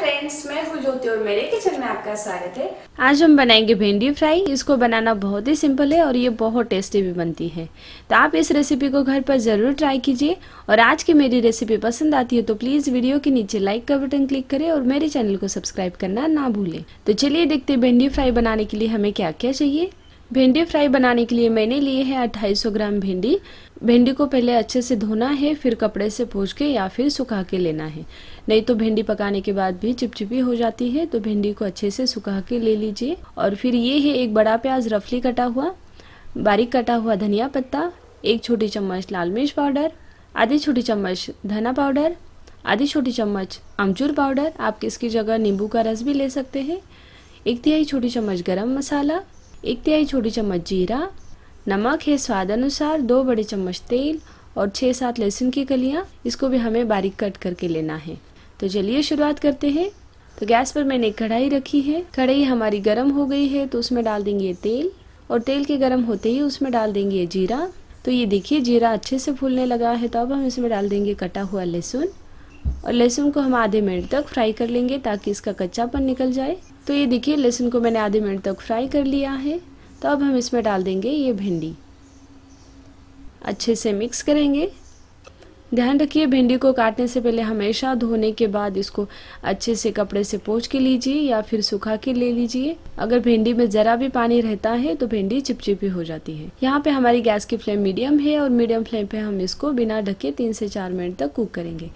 friends मैं हूँ ज्योति और मेरे किचन में आपका स्वागत है आज हम बनाएंगे भिंडी फ्राई इसको बनाना बहुत ही सिंपल है और ये बहुत टेस्टी भी बनती है तो आप इस रेसिपी को घर पर ज़रूर ट्राई कीजिए और आज की मेरी रेसिपी पसंद आती है तो प्लीज़ वीडियो के नीचे लाइक का बटन क्लिक करें और मेरे चैनल को सब्सक्राइब करना ना भूलें तो चलिए देखते भिंडी फ्राई बनाने के लिए हमें क्या क्या चाहिए भिंडी फ्राई बनाने के लिए मैंने लिए है 250 ग्राम भिंडी भिंडी को पहले अच्छे से धोना है फिर कपड़े से पोछ के या फिर सुखा के लेना है नहीं तो भिंडी पकाने के बाद भी चिपचिपी हो जाती है तो भिंडी को अच्छे से सुखा के ले लीजिए और फिर ये है एक बड़ा प्याज रफली कटा हुआ बारीक कटा हुआ धनिया पत्ता एक छोटी चम्मच लाल मिर्च पाउडर आधी छोटी चम्मच धना पाउडर आधी छोटी चम्मच अमचूर पाउडर आप किसकी जगह नींबू का रस भी ले सकते हैं एक तिहाई छोटी चम्मच गरम मसाला एक तिहाई छोटी चम्मच जीरा नमक है स्वाद अनुसार दो बड़े चम्मच तेल और छः सात लहसुन की कलियाँ इसको भी हमें बारीक कट करके लेना है तो चलिए शुरुआत करते हैं तो गैस पर मैंने एक कढ़ाई रखी है कढ़ाई हमारी गर्म हो गई है तो उसमें डाल देंगे तेल और तेल के गर्म होते ही उसमें डाल देंगे जीरा तो ये देखिए जीरा अच्छे से फूलने लगा है तो अब हम इसमें डाल देंगे कटा हुआ लहसुन और लहसुन को हम आधे मिनट तक फ्राई कर लेंगे ताकि इसका कच्चापन निकल जाए तो ये देखिए लहसुन को मैंने आधे मिनट तक फ्राई कर लिया है तो अब हम इसमें डाल देंगे ये भिंडी अच्छे से मिक्स करेंगे ध्यान रखिए भिंडी को काटने से पहले हमेशा धोने के बाद इसको अच्छे से कपड़े से पोछ के लीजिए या फिर सुखा के ले लीजिए अगर भिंडी में ज़रा भी पानी रहता है तो भिंडी चिपचिपी हो जाती है यहाँ पे हमारी गैस की फ्लेम मीडियम है और मीडियम फ्लेम पे हम इसको बिना ढके तीन से चार मिनट तक कुक करेंगे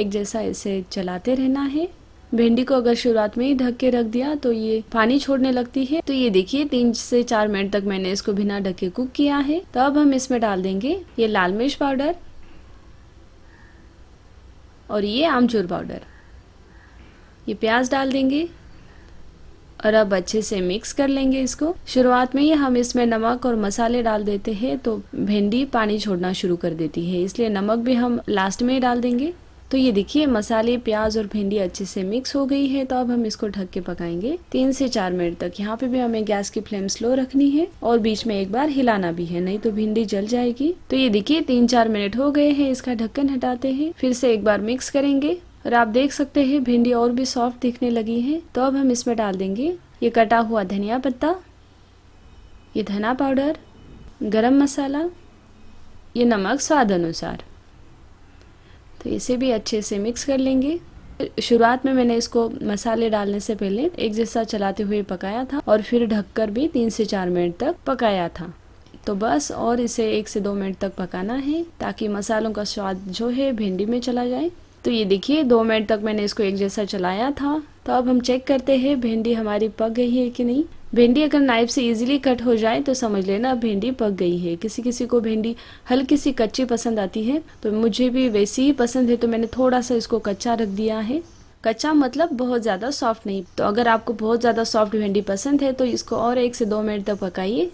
एक जैसा इसे चलाते रहना है भिंडी को अगर शुरुआत में ही ढक के रख दिया तो ये पानी छोड़ने लगती है तो ये देखिए तीन से चार मिनट तक मैंने इसको बिना ढके कुक किया है तब हम इसमें डाल देंगे ये लाल मिर्च पाउडर और ये आमचूर पाउडर ये प्याज डाल देंगे और अब अच्छे से मिक्स कर लेंगे इसको शुरुआत में ही हम इसमें नमक और मसाले डाल देते हैं तो भिंडी पानी छोड़ना शुरू कर देती है इसलिए नमक भी हम लास्ट में ही डाल देंगे तो ये देखिए मसाले प्याज और भिंडी अच्छे से मिक्स हो गई है तो अब हम इसको ढक के पकाएंगे तीन से चार मिनट तक यहाँ पे भी हमें गैस की फ्लेम स्लो रखनी है और बीच में एक बार हिलाना भी है नहीं तो भिंडी जल जाएगी तो ये देखिए तीन चार मिनट हो गए हैं इसका ढक्कन हटाते हैं फिर से एक बार मिक्स करेंगे और आप देख सकते हैं भिंडी और भी सॉफ्ट दिखने लगी है तो अब हम इसमें डाल देंगे ये कटा हुआ धनिया पत्ता ये धना पाउडर गरम मसाला ये नमक स्वाद अनुसार तो इसे भी अच्छे से मिक्स कर लेंगे शुरुआत में मैंने इसको मसाले डालने से पहले एक जैसा चलाते हुए पकाया था और फिर ढककर भी तीन से चार मिनट तक पकाया था तो बस और इसे एक से दो मिनट तक पकाना है ताकि मसालों का स्वाद जो है भिंडी में चला जाए तो ये देखिए दो मिनट तक मैंने इसको एक जैसा चलाया था तो अब हम चेक करते हैं भिंडी हमारी पक गई है कि नहीं भिंडी अगर नाइफ से इजीली कट हो जाए तो समझ लेना भिंडी पक गई है किसी किसी को भिंडी हल्की सी कच्ची पसंद आती है तो मुझे भी वैसी ही पसंद है तो मैंने थोड़ा सा इसको कच्चा रख दिया है कच्चा मतलब बहुत ज़्यादा सॉफ्ट नहीं तो अगर आपको बहुत ज़्यादा सॉफ्ट भिंडी पसंद है तो इसको और एक से दो मिनट तक पकाइए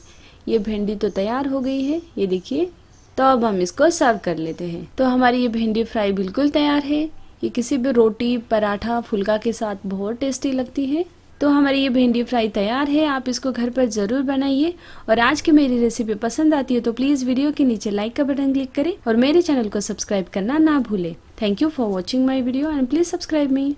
ये भिंडी तो तैयार हो गई है ये देखिए तो अब हम इसको सर्व कर लेते हैं तो हमारी ये भिंडी फ्राई बिल्कुल तैयार है ये किसी भी रोटी पराठा फुलका के साथ बहुत टेस्टी लगती है तो हमारी ये भिंडी फ्राई तैयार है आप इसको घर पर ज़रूर बनाइए और आज की मेरी रेसिपी पसंद आती है तो प्लीज़ वीडियो के नीचे लाइक का बटन क्लिक करें और मेरे चैनल को सब्सक्राइब करना ना भूलें thank you for watching my video and please subscribe May